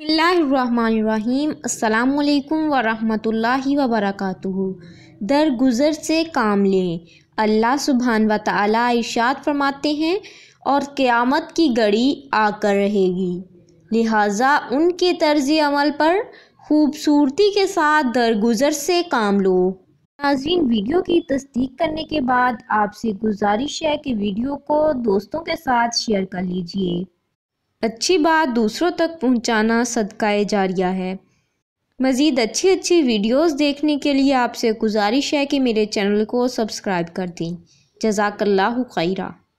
अस्सलाम वालेकुम व दरगुजर से काम लें अल्लाह सुबहान व ताला फरमाते हैं और क़यामत की घड़ी आकर रहेगी लिहाजा उनके तर्ज अमल पर खूबसूरती के साथ दरगुजर से काम लो नाजीन वीडियो की तस्दीक करने के बाद आपसे गुजारिश है कि वीडियो को दोस्तों के साथ शेयर कर लीजिए अच्छी बात दूसरों तक पहुंचाना सदकाए जारिया है मज़ीद अच्छी अच्छी वीडियोस देखने के लिए आपसे गुजारिश है कि मेरे चैनल को सब्सक्राइब कर दें जजाकल्ला खैरा